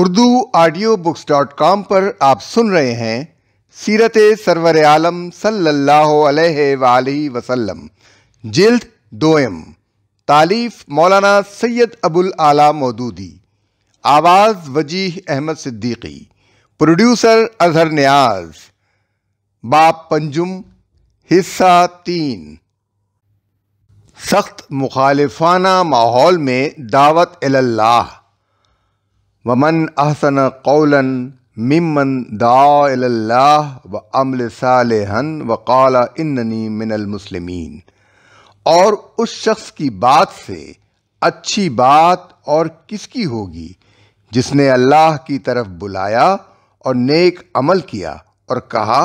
Urdu audio books dot com पर आप सुन रहे हैं सीरत सरवर आलम सल्लल्लाहु वसल्लम जिल्द दोयम तालीफ मौलाना सैयद अबुल आला मौदूदी आवाज़ वजीह अहमद सिद्दीकी प्रोड्यूसर अजहर न्याज बाप पंजुम हिस्सा तीन सख्त मुखालफाना माहौल में दावत अल्लाह वमन अहसन कौलन मिमन दाह व अमल सालहन व कौला इन्नी मिनल मुसलमीन और उस शख्स की बात से अच्छी बात और किसकी होगी जिसने अल्लाह की तरफ बुलाया और नेक अमल किया और कहा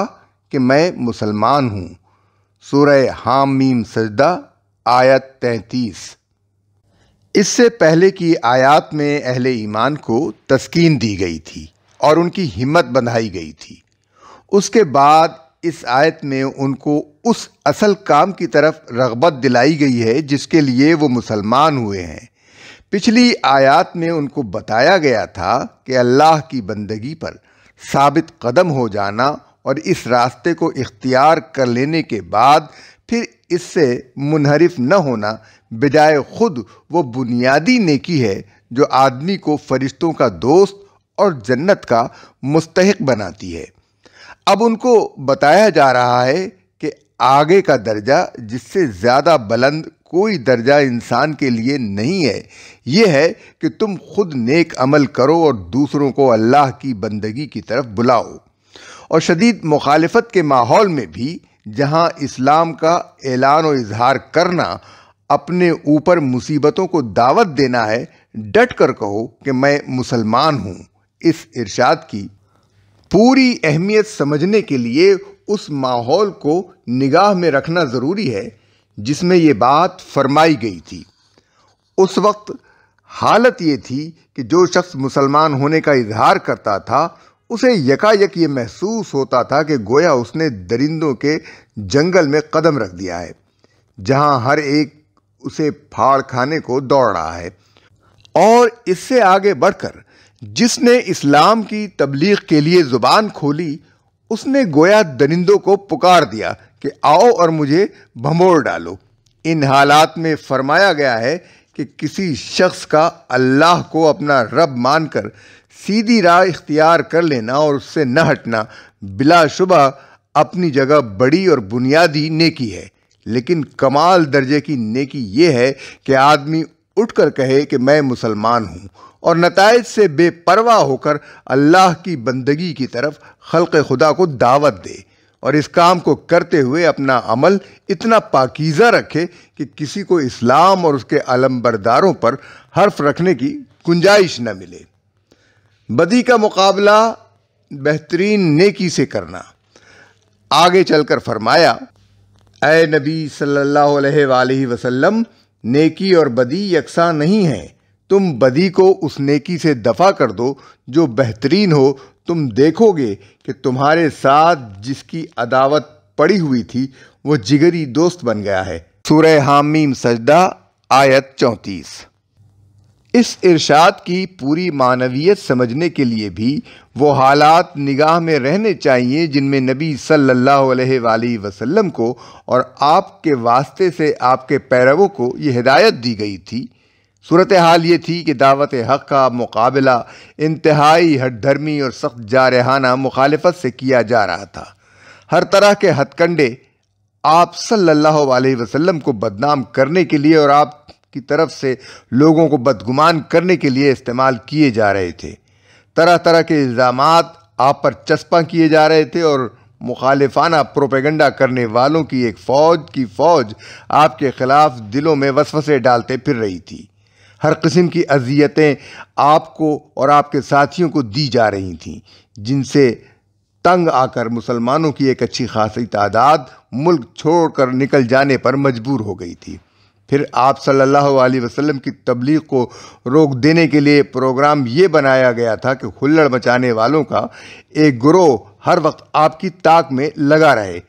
कि मैं मुसलमान हूँ सुर हामीम सजदा आयत तैंतीस इससे पहले की आयात में अहले ईमान को तस्कीन दी गई थी और उनकी हिम्मत बंधाई गई थी उसके बाद इस आयत में उनको उस असल काम की तरफ रगबत दिलाई गई है जिसके लिए वो मुसलमान हुए हैं पिछली आयत में उनको बताया गया था कि अल्लाह की बंदगी पर साबित कदम हो जाना और इस रास्ते को इख्तियार कर लेने के बाद फिर इससे मुनहरफ न होना बजाय ख़ुद वो बुनियादी नेकी है जो आदमी को फरिश्तों का दोस्त और जन्नत का मुस्तक बनाती है अब उनको बताया जा रहा है कि आगे का दर्जा जिससे ज़्यादा बुलंद कोई दर्जा इंसान के लिए नहीं है ये है कि तुम खुद नेक अमल करो और दूसरों को अल्लाह की बंदगी की तरफ बुलाओ और शदीद मुखालफत के माहौल में भी जहाँ इस्लाम का ऐलान और इजहार करना अपने ऊपर मुसीबतों को दावत देना है डट कर कहो कि मैं मुसलमान हूँ इस इर्शाद की पूरी अहमियत समझने के लिए उस माहौल को निगाह में रखना ज़रूरी है जिसमें ये बात फरमाई गई थी उस वक्त हालत ये थी कि जो शख्स मुसलमान होने का इजहार करता था उसे यकायक ये महसूस होता था कि गोया उसने दरिंदों के जंगल में कदम रख दिया है जहां हर एक उसे फाड़ खाने को दौड़ रहा है और इससे आगे बढ़कर जिसने इस्लाम की तबलीग के लिए ज़ुबान खोली उसने गोया दरिंदों को पुकार दिया कि आओ और मुझे भमोड़ डालो इन हालात में फरमाया गया है कि किसी शख्स का अल्लाह को अपना रब मानकर सीधी राह इख्तियार कर लेना और उससे न हटना बिलाशुबा अपनी जगह बड़ी और बुनियादी नेकी है लेकिन कमाल दर्जे की नेकी ये है कि आदमी उठकर कहे कि मैं मुसलमान हूँ और नतज से बेपरवाह होकर अल्लाह की बंदगी की तरफ खल्क खुदा को दावत दे और इस काम को करते हुए अपना अमल इतना पाकीज़ा रखे कि किसी को इस्लाम और उसके अलमबरदारों पर हर्फ रखने की गुंजाइश न मिले बदी का मुकाबला बेहतरीन नेकी से करना आगे चलकर फरमाया ए नबी सल्लल्लाहु अलैहि वसल्लम नेकी और बदी यकसा नहीं है तुम बदी को उस नेकी से दफ़ा कर दो जो बेहतरीन हो तुम देखोगे कि तुम्हारे साथ जिसकी अदावत पड़ी हुई थी वो जिगरी दोस्त बन गया है सूरह हामीम सजदा आयत चौंतीस इस इरशाद की पूरी मानवीयत समझने के लिए भी वो हालात निगाह में रहने चाहिए जिनमें नबी सल्लल्लाहु अलैहि वसल्लम को और आपके वास्ते से आपके पैरवों को ये हिदायत दी गई थी सूरत हाल ये थी कि दावत हक़ का मुकाबला इंतहाई हटधर्मी और सख्त जारहाना मुखालफत से किया जा रहा था हर तरह के हथकंडे आप सल्लल्लाहु अलैहि वसल्लम को बदनाम करने के लिए और आप की तरफ से लोगों को बदगुमान करने के लिए इस्तेमाल किए जा रहे थे तरह तरह के इल्ज़ाम आप पर चस्पा किए जा रहे थे और मुखालफाना प्रोपेगंडा करने वालों की एक फ़ौज की फ़ौज आपके ख़िलाफ़ दिलों में वसवसे डालते फिर रही थी हर किस्म की अजियतें आपको और आपके साथियों को दी जा रही थीं जिनसे तंग आकर मुसलमानों की एक अच्छी खासी तादाद मुल्क छोड़कर निकल जाने पर मजबूर हो गई थी फिर आप सल्लल्लाहु अलैहि वसल्लम की तबलीग को रोक देने के लिए प्रोग्राम ये बनाया गया था कि हुल्लड़ मचाने वालों का एक ग्रोह हर वक्त आपकी ताक में लगा रहे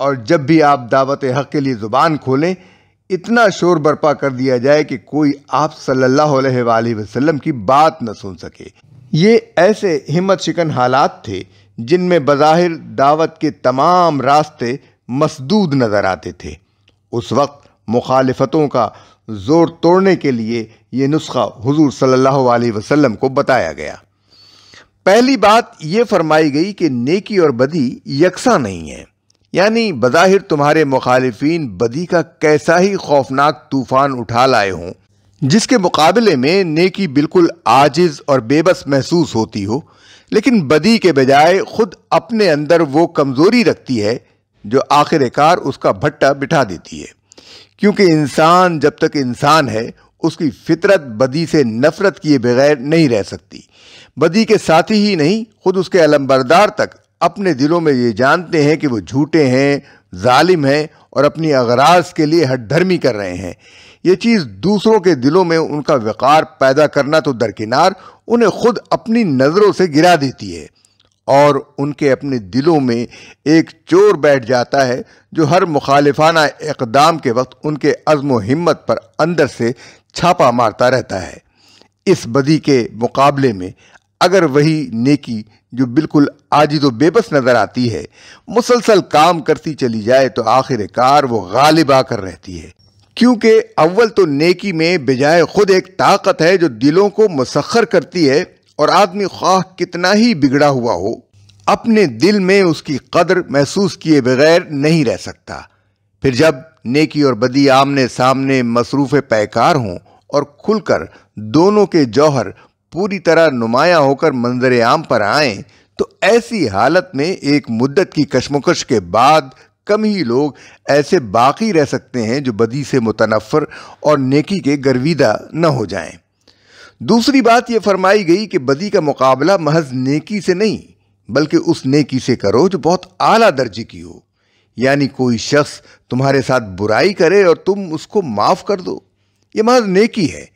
और जब भी आप दावत हक़ के लिए ज़ुबान खोलें इतना शोर बर्पा कर दिया जाए कि कोई आप सल्लल्लाहु अलैहि वसल्लम की बात न सुन सके ये ऐसे हिम्मत शिकन हालात थे जिनमें बज़ाहिर दावत के तमाम रास्ते मसदूद नज़र आते थे उस वक्त मुखालफतों का ज़ोर तोड़ने के लिए ये नुस्खा हुजूर सल्लल्लाहु अलैहि वसल्लम को बताया गया पहली बात ये फरमाई गई कि नेकी और बदी यकसा नहीं है यानी बज़ाहिर तुम्हारे मुखालफन बदी का कैसा ही खौफनाक तूफ़ान उठा लाए हों जिसके मुकाबले में नेकी बिल्कुल आजिज और बेबस महसूस होती हो लेकिन बदी के बजाय खुद अपने अंदर वो कमज़ोरी रखती है जो आखिरकार उसका भट्टा बिठा देती है क्योंकि इंसान जब तक इंसान है उसकी फितरत बदी से नफरत किए बगैर नहीं रह सकती बदी के साथी ही नहीं खुद उसके अलमबरदार तक अपने दिलों में ये जानते हैं कि वो झूठे हैं ालिम हैं और अपनी अगराज के लिए हटधर्मी कर रहे हैं ये चीज़ दूसरों के दिलों में उनका वक़ार पैदा करना तो दरकिनार उन्हें खुद अपनी नज़रों से गिरा देती है और उनके अपने दिलों में एक चोर बैठ जाता है जो हर मुखालफाना इकदाम के वक्त उनके अज़म हिम्मत पर अंदर से छापा मारता रहता है इस बदी के मुकाबले में अगर वही नेकी जो बिल्कुल आजी तो बेबस नज़र आती है मुसलसल काम करती चली जाए तो आखिरकार वो गालिब आकर रहती है क्योंकि अव्वल तो नेकी में बजाय खुद एक ताकत है जो दिलों को मसखर करती है और आदमी ख्वाह कितना ही बिगड़ा हुआ हो अपने दिल में उसकी कदर महसूस किए बगैर नहीं रह सकता फिर जब नेकी और बदी आमने सामने मसरूफ़ पैकार हों और खुलकर दोनों के जौहर पूरी तरह नुमाया होकर मंजर आम पर आए तो ऐसी हालत में एक मुद्दत की कशमकश के बाद कम ही लोग ऐसे बाकी रह सकते हैं जो बदी से मुतनफ़र और नेकी के गर्विदा न हो जाएं। दूसरी बात यह फरमाई गई कि बदी का मुकाबला महज नेकी से नहीं बल्कि उस नेकी से करो जो बहुत आला दर्जे की हो यानी कोई शख्स तुम्हारे साथ बुराई करे और तुम उसको माफ़ कर दो ये महज नेकी है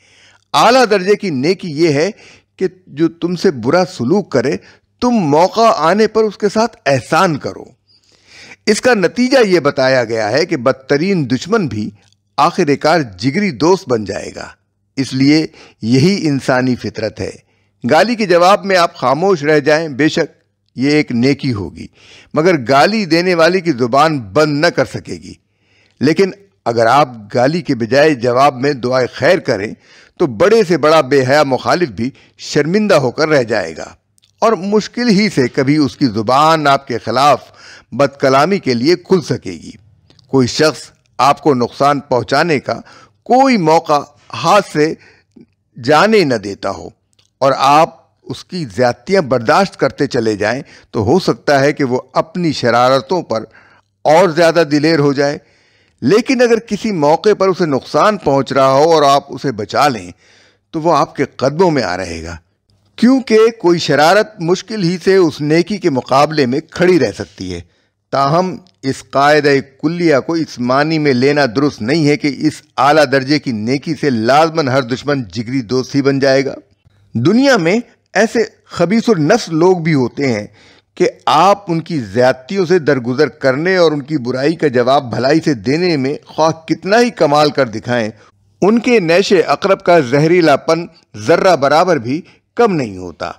आला दर्जे की नेकी यह है कि जो तुमसे बुरा सुलूक करे तुम मौका आने पर उसके साथ एहसान करो इसका नतीजा यह बताया गया है कि बदतरीन दुश्मन भी आखिरकार जिगरी दोस्त बन जाएगा इसलिए यही इंसानी फितरत है गाली के जवाब में आप खामोश रह जाएं बेशक ये एक नेकी होगी मगर गाली देने वाले की ज़ुबान बंद न कर सकेगी लेकिन अगर आप गाली के बजाय जवाब में दुआ खैर करें तो बड़े से बड़ा बेहया मुखालिफ भी शर्मिंदा होकर रह जाएगा और मुश्किल ही से कभी उसकी ज़ुबान आपके ख़िलाफ़ बदकलामी के लिए खुल सकेगी कोई शख्स आपको नुकसान पहुंचाने का कोई मौका हाथ से जाने न देता हो और आप उसकी ज़्यादतियाँ बर्दाश्त करते चले जाएं तो हो सकता है कि वो अपनी शरारतों पर और ज़्यादा दिलेर हो जाए लेकिन अगर किसी मौके पर उसे नुकसान पहुंच रहा हो और आप उसे बचा लें तो वो आपके कदमों में आ रहेगा क्योंकि कोई शरारत मुश्किल ही से उस नेकी के मुकाबले में खड़ी रह सकती है ताहम इस कायद कुल्लिया को इस मानी में लेना दुरुस्त नहीं है कि इस आला दर्जे की नेकी से लाजमन हर दुश्मन जिगरी दोस्त ही बन जाएगा दुनिया में ऐसे खबीस नस्ल लोग भी होते हैं कि आप उनकी ज़्यादतियों से दरगुजर करने और उनकी बुराई का जवाब भलाई से देने में ख्वाह कितना ही कमाल कर दिखाएं उनके नैश अकरब का जहरीलापन ज़र्रा बराबर भी कम नहीं होता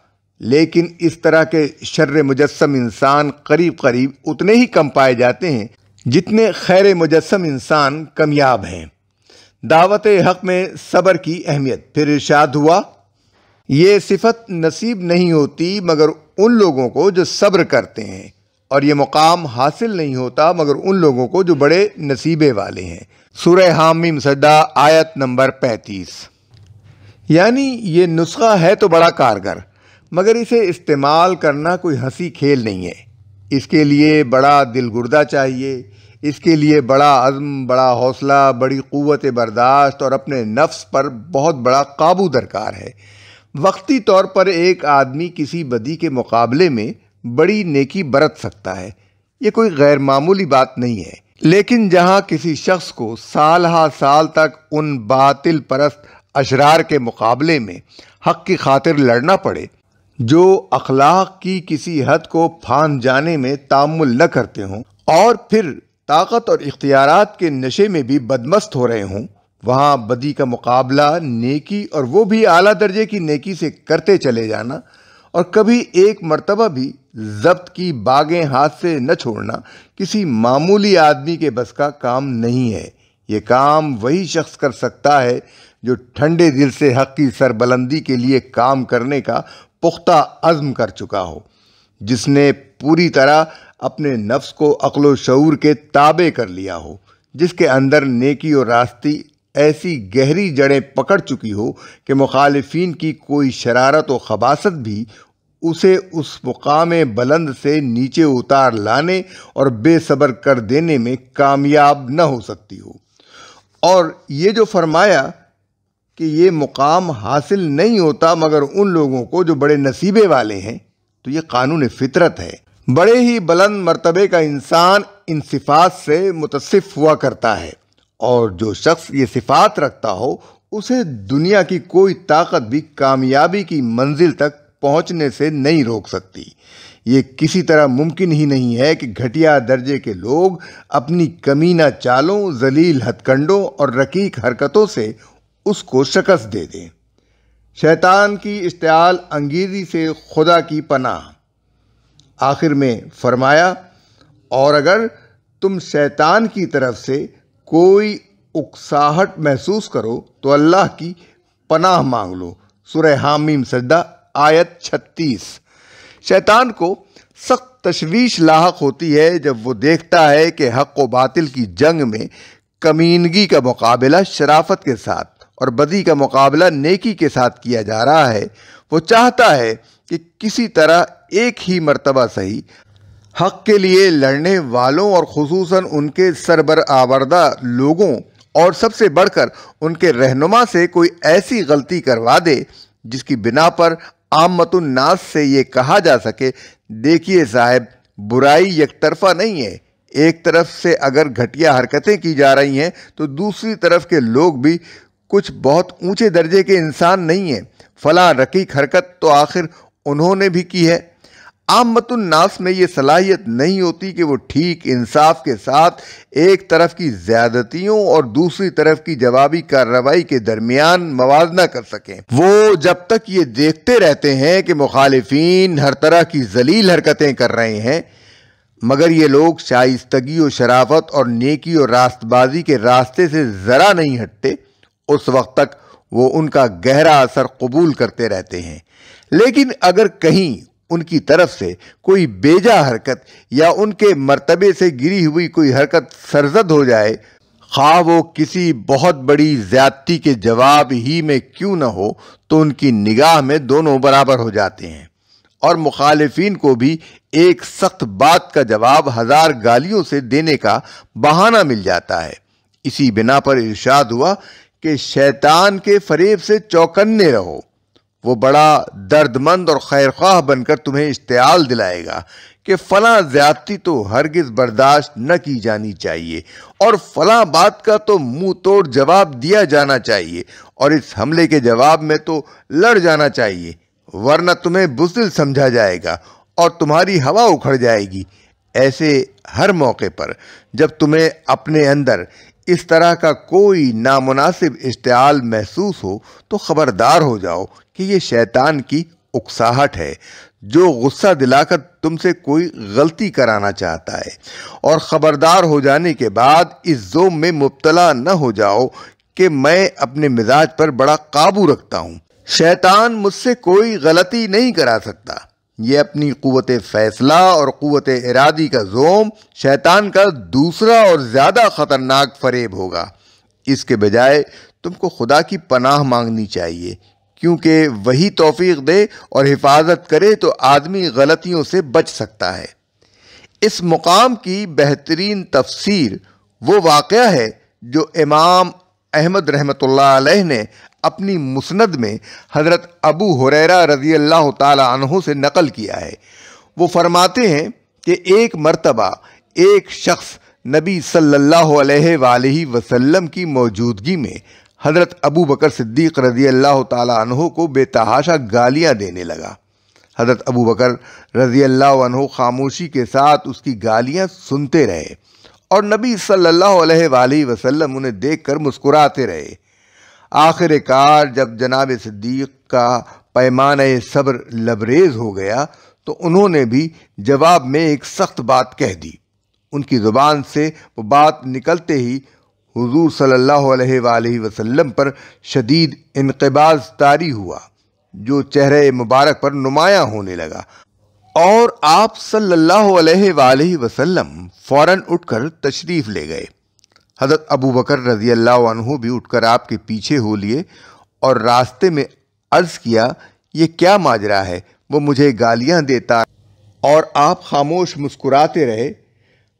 लेकिन इस तरह के शर्र मुजस्म इंसान करीब करीब उतने ही कम पाए जाते हैं जितने खैर मुजस्म इंसान कमयाब हैं दावत हक में सब्र की अहमियत फिर इर्शाद हुआ ये सिफत नसीब नहीं होती मगर उन लोगों को जो सब्र करते हैं और ये मुकाम हासिल नहीं होता मगर उन लोगों को जो बड़े नसीबे वाले हैं सुर हामी सड्डा आयत नंबर पैंतीस यानी ये नुस्खा है तो बड़ा कारगर मगर इसे इस्तेमाल करना कोई हंसी खेल नहीं है इसके लिए बड़ा दिल गुर्दा चाहिए इसके लिए बड़ा अज़म बड़ा हौसला बड़ी क़वत बर्दाश्त और अपने नफ्स पर बहुत बड़ा काबू दरकार है वक्ती तौर पर एक आदमी किसी बदी के मुकाबले में बड़ी नेकी बरत सकता है ये कोई गैर मामूली बात नहीं है लेकिन जहाँ किसी शख्स को साल हा साल तक उन बातिल परस्त अशरार के मुकाबले में हक की खातिर लड़ना पड़े जो अखलाक की किसी हद को फान जाने में तामुल न करते हों और फिर ताकत और इख्तियार के नशे में भी बदमस्त हो रहे हों वहाँ बदी का मुकाबला नेकी और वो भी आला दर्जे की नेकी से करते चले जाना और कभी एक मर्तबा भी जब्त की बागें हाथ से न छोड़ना किसी मामूली आदमी के बस का काम नहीं है ये काम वही शख्स कर सकता है जो ठंडे दिल से हक की सरबलंदी के लिए काम करने का पुख्ता अज़म कर चुका हो जिसने पूरी तरह अपने नफ्स को अक्लो शूर के ताबे कर लिया हो जिसके अंदर नेकी और रास्ती ऐसी गहरी जड़ें पकड़ चुकी हो कि मुखालफी की कोई शरारत व खबासत भी उसे उस मुकाम बुलंद से नीचे उतार लाने और बेसब्र कर देने में कामयाब न हो सकती हो और ये जो फरमाया कि ये मुकाम हासिल नहीं होता मगर उन लोगों को जो बड़े नसीबे वाले हैं तो ये कानून फितरत है बड़े ही बुलंद मरतबे का इंसान इन सिफात से मुतसफ़ हुआ करता है और जो शख्स ये सिफात रखता हो उसे दुनिया की कोई ताकत भी कामयाबी की मंजिल तक पहुंचने से नहीं रोक सकती ये किसी तरह मुमकिन ही नहीं है कि घटिया दर्जे के लोग अपनी कमीना चालों जलील हथकंडों और रकीक हरकतों से उसको शकस दे दें शैतान की इश्तियाल अंगीरी से खुदा की पनाह आखिर में फरमाया और अगर तुम शैतान की तरफ से कोई उकसाहट महसूस करो तो अल्लाह की पनाह मांग लो सुरह हामीम सजदा आयत 36 शैतान को सख्त तशवीश लाक होती है जब वो देखता है कि हक व बातिल की जंग में कमीनगी का मुकाबला शराफत के साथ और बदी का मुकाबला नेकी के साथ किया जा रहा है वो चाहता है कि किसी तरह एक ही मर्तबा सही हक के लिए लड़ने वालों और खसूस उनके सरबर आवरदा लोगों और सबसे बढ़कर उनके रहनुमा से कोई ऐसी गलती करवा दे जिसकी बिना पर मतनास से ये कहा जा सके देखिए साहब बुराई तरफा नहीं है एक तरफ से अगर घटिया हरकतें की जा रही हैं तो दूसरी तरफ के लोग भी कुछ बहुत ऊंचे दर्जे के इंसान नहीं हैं फला रकीक हरकत तो आखिर उन्होंने भी की है आम नास में ये सलाहियत नहीं होती कि वो ठीक इंसाफ के साथ एक तरफ की ज्यादतियों और दूसरी तरफ की जवाबी कार्रवाई के दरमियान मवाजना कर सकें वो जब तक ये देखते रहते हैं कि मुखालफन हर तरह की जलील हरकतें कर रहे हैं मगर ये लोग शाइस्तगी और शराफत और नेकी और रास्तबाजी के रास्ते से ज़रा नहीं हटते उस वक्त तक वो उनका गहरा असर कबूल करते रहते हैं लेकिन अगर कहीं उनकी तरफ से कोई बेजा हरकत या उनके मर्तबे से गिरी हुई कोई हरकत सरजद हो जाए खा वो किसी बहुत बड़ी ज्यादती के जवाब ही में क्यों न हो तो उनकी निगाह में दोनों बराबर हो जाते हैं और मुखालिफिन को भी एक सख्त बात का जवाब हजार गालियों से देने का बहाना मिल जाता है इसी बिना पर इर्शाद हुआ कि शैतान के फरेब से चौकन्ने रहो वो बड़ा दर्दमंद और खैरख्वाह बनकर तुम्हें इश्तआल दिलाएगा कि फ़लाँ ज़्यादती तो हरगिज़ बर्दाश्त न की जानी चाहिए और फ़लाँ बात का तो मुंह तोड़ जवाब दिया जाना चाहिए और इस हमले के जवाब में तो लड़ जाना चाहिए वरना तुम्हें बुजिल समझा जाएगा और तुम्हारी हवा उखड़ जाएगी ऐसे हर मौके पर जब तुम्हें अपने अंदर इस तरह का कोई नामुनासिब इश्तआल महसूस हो तो ख़बरदार हो जाओ कि ये शैतान की उकसाहट है जो गुस्सा दिलाकर तुमसे कोई गलती कराना चाहता है और ख़बरदार हो जाने के बाद इस जोम में मुबतला न हो जाओ कि मैं अपने मिजाज पर बड़ा काबू रखता हूँ शैतान मुझसे कोई गलती नहीं करा सकता ये अपनी क़वत फ़ैसला और क़वत इरादी का जोम शैतान का दूसरा और ज़्यादा ख़तरनाक फरेब होगा इसके बजाय तुमको खुदा की पनाह मांगनी चाहिए क्योंकि वही तोफ़ी दे और हिफाजत करे तो आदमी गलतियों से बच सकता है इस मुकाम की बेहतरीन तफसीर वो वाक़ है जो इमाम अहमद रहमत ने अपनी मुसनद में हज़रत अबू हुरैरा रजी अल्लाह तहों से नकल किया है वो फरमाते हैं कि एक मर्तबा एक शख्स नबी सल्लल्लाहु अलैहि वसल्लम की मौजूदगी में हज़रत अबू बकर सिद्दीक़ रजी अल्लाह तहों को बेतहाशा गालियाँ देने लगा हज़रत अबू बकर रजी अल्लाह खामोशी के साथ उसकी गालियाँ सुनते रहे और नबी सल्लल्लाहु अलैहि वसल्लम उन्हें कर मुस्कुराते रहे आखिरकार जब जनाब सिद्दीक का पैमान सब्र लबरेज हो गया तो उन्होंने भी जवाब में एक सख्त बात कह दी उनकी ज़ुबान से वो बात निकलते ही हुजूर सल्लल्लाहु अलैहि वसल्लम पर शदीद इनकबाज तारी हुआ जो चेहरे मुबारक पर नुमाया होने लगा और आप सल्लल्लाहु अलैहि वसल्लम फ़ौरन उठकर तशरीफ़ ले गए हज़रत अबू बकर रज़ी अल्लाह भी उठकर आपके पीछे हो लिए और रास्ते में अर्ज़ किया ये क्या माजरा है वो मुझे गालियाँ देता और आप खामोश मुस्कुराते रहे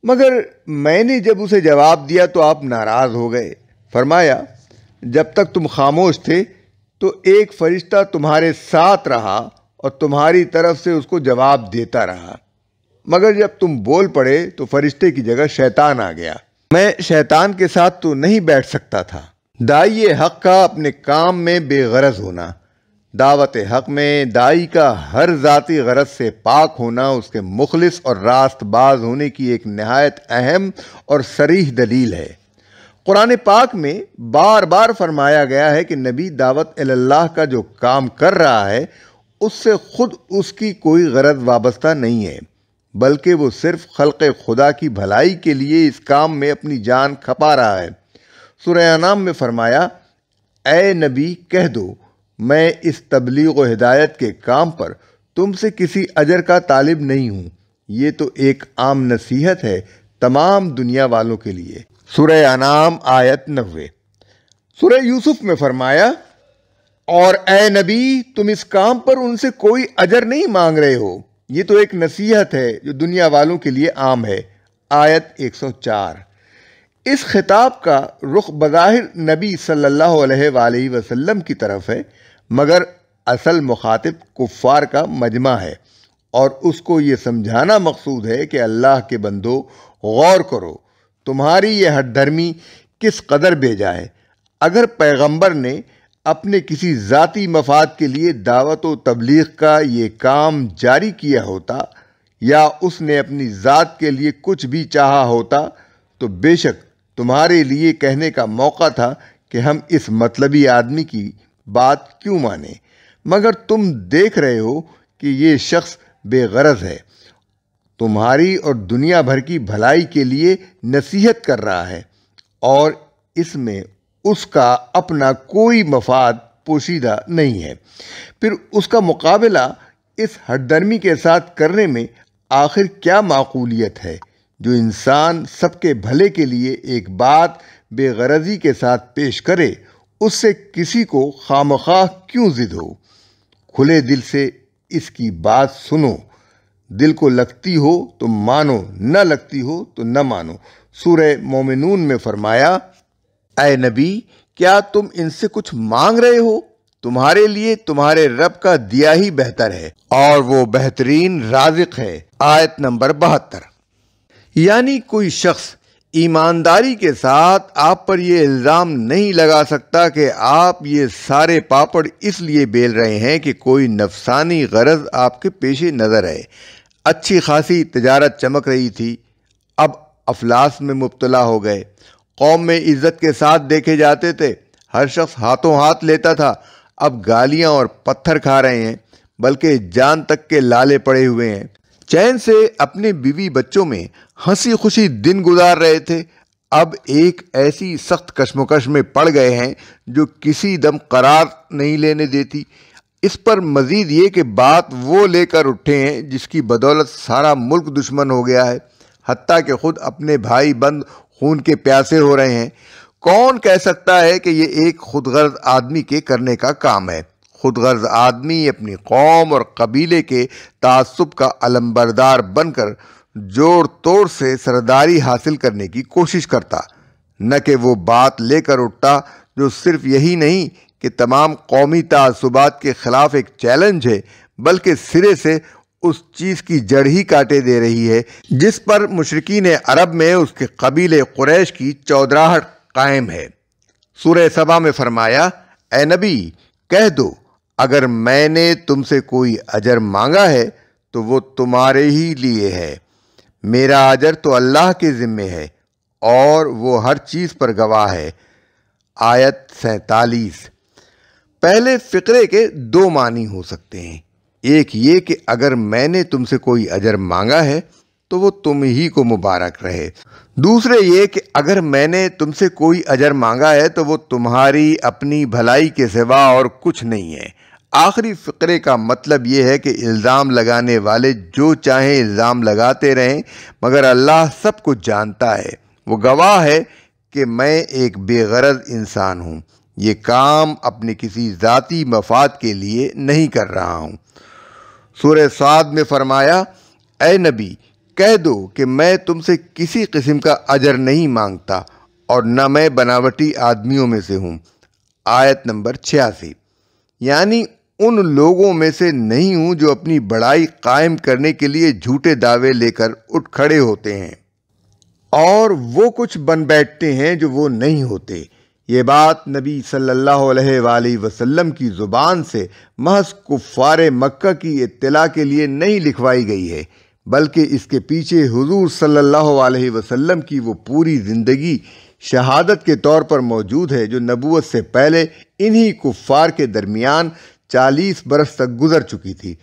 मगर मैंने जब उसे जवाब दिया तो आप नाराज़ हो गए फरमाया जब तक तुम खामोश थे तो एक फ़रिश्ता तुम्हारे साथ रहा और तुम्हारी तरफ से उसको जवाब देता रहा मगर जब तुम बोल पड़े तो फरिश्ते की जगह शैतान आ गया मैं शैतान के साथ तो नहीं बैठ सकता था दाई हक का अपने काम में बेगरज होना दावत हक में दाई का हर ज़ाती गरज से पाक होना उसके मुखलिस और रास्तबाज होने की एक नहायत अहम और सरीह दलील है कुरान पाक में बार बार फरमाया गया है कि नबी दावत अल्लाह का जो काम कर रहा है उससे ख़ुद उसकी कोई गरज वाबस्ता नहीं है बल्कि वो सिर्फ खल़ खुदा की भलाई के लिए इस काम में अपनी जान खपा रहा है सुरैनाम में फरमाया ए नबी कह दो मैं इस तबलीग हिदायत के काम पर तुमसे किसी अजर का तालिब नहीं हूँ ये तो एक आम नसीहत है तमाम दुनिया वालों के लिए सुरह अनाम आयत नवे सुरह यूसुफ में फरमाया और ए नबी तुम इस काम पर उनसे कोई अजर नहीं मांग रहे हो ये तो एक नसीहत है जो दुनिया वालों के लिए आम है आयत 104 इस खिताब का रुख बज़ाहिर नबी सल्लल्लाहु अलैहि वसल्लम की तरफ है मगर असल मुखातिब कुफ़ार का मजमा है और उसको ये समझाना मकसूद है कि अल्लाह के बंदो गौर करो तुम्हारी यह धर्मी किस कदर भेजा है अगर पैगंबर ने अपने किसी ज़ाती मफाद के लिए दावत व तबलीग का ये काम जारी किया होता या उसने अपनी ज़ात के लिए कुछ भी चाहा होता तो बेशक तुम्हारे लिए कहने का मौका था कि हम इस मतलबी आदमी की बात क्यों माने मगर तुम देख रहे हो कि ये शख्स बेगरज है तुम्हारी और दुनिया भर की भलाई के लिए नसीहत कर रहा है और इसमें उसका अपना कोई मफाद पोशीदा नहीं है फिर उसका मुकाबला इस हटदर्मी के साथ करने में आखिर क्या माकूलियत है जो इंसान सबके भले के लिए एक बात बेगरजी के साथ पेश करे उससे किसी को खामखा क्यों ज़िद हो खुले दिल से इसकी बात सुनो दिल को लगती हो तो मानो न लगती हो तो न मानो सूर्य मोमिन में फरमाया अय नबी क्या तुम इनसे कुछ मांग रहे हो तुम्हारे लिए तुम्हारे रब का दिया ही बेहतर है और वो बेहतरीन राजिक है आयत नंबर बहत्तर यानी कोई शख्स ईमानदारी के साथ आप पर यह इल्ज़ाम नहीं लगा सकता कि आप ये सारे पापड़ इसलिए बेल रहे हैं कि कोई नफसानी गरज आपके पेशे नज़र आए अच्छी खासी तजारत चमक रही थी अब अफलास में मुबतला हो गए कौम में इज्जत के साथ देखे जाते थे हर शख्स हाथों हाथ लेता था अब गालियां और पत्थर खा रहे हैं बल्कि जान तक के लाले पड़े हुए हैं चैन से अपने बीवी बच्चों में हंसी खुशी दिन गुजार रहे थे अब एक ऐसी सख्त कश्मकश में पड़ गए हैं जो किसी दम करार नहीं लेने देती इस पर मजीद ये कि बात वो लेकर उठे हैं जिसकी बदौलत सारा मुल्क दुश्मन हो गया है हती के ख़ुद अपने भाई बंद खून के प्यासे हो रहे हैं कौन कह सकता है कि ये एक खुदगर्ज आदमी के करने का काम है खुदगर्ज आदमी अपनी कौम और कबीले के तसब का अलम्बरदार बनकर जोर तोड़ से सरदारी हासिल करने की कोशिश करता न कि वो बात लेकर उठता जो सिर्फ यही नहीं कि तमाम कौमी तसुबात के ख़िलाफ़ एक चैलेंज है बल्कि सिरे से उस चीज़ की जड़ ही काटे दे रही है जिस पर ने अरब में उसके कबीले कुरैश की चौधराहट कायम है सूर्य सभा में फरमाया ए नबी कह दो अगर मैंने तुमसे कोई अजर मांगा है तो वो तुम्हारे ही लिए है मेरा अजर तो अल्लाह के ज़िम्मे है और वो हर चीज़ पर गवाह है आयत सैतालीस पहले फ़िक्रे के दो मानी हो सकते हैं एक ये कि अगर मैंने तुमसे कोई अजर मांगा है तो वो तुम ही को मुबारक रहे दूसरे ये कि अगर मैंने तुमसे कोई अजर मांगा है तो वो तुम्हारी अपनी भलाई के सिवा और कुछ नहीं है आखिरी फ़करे का मतलब ये है कि इल्ज़ाम लगाने वाले जो चाहें इल्ज़ाम लगाते रहें मगर अल्लाह सब कुछ जानता है वो गवाह है कि मैं एक बेगरज इंसान हूँ ये काम अपने किसी ज़ाती मफाद के लिए नहीं कर रहा हूँ सूर्य साद में फरमाया ए नबी कह दो कि मैं तुमसे किसी किस्म का अजर नहीं मांगता और न मैं बनावटी आदमियों में से हूँ आयत नंबर छियासी यानी उन लोगों में से नहीं हूँ जो अपनी बड़ाई कायम करने के लिए झूठे दावे लेकर उठ खड़े होते हैं और वो कुछ बन बैठते हैं जो वो नहीं होते ये बात नबी सल्लल्लाहु अलैहि वसल्लम की ज़ुबान से महज कुफ़ार मक्का की इतला के लिए नहीं लिखवाई गई है बल्कि इसके पीछे हुजूर सल्लल्लाहु अलैहि वसल्लम की वो पूरी ज़िंदगी शहादत के तौर पर मौजूद है जो नबूत से पहले इन्हीं कुफ़ार के दरमियान चालीस बरस तक गुजर चुकी थी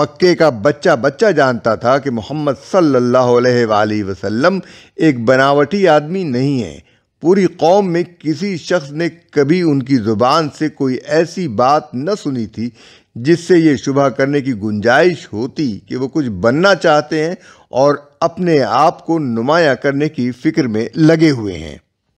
मक्के का बच्चा बच्चा जानता था कि मोहम्मद सल्ला अलैहि एक बनावटी आदमी नहीं है पूरी कौम में किसी शख्स ने कभी उनकी ज़ुबान से कोई ऐसी बात न सुनी थी जिससे ये शुभ करने की गुंजाइश होती कि वो कुछ बनना चाहते हैं और अपने आप को नुमाया करने की फ़िक्र में लगे हुए हैं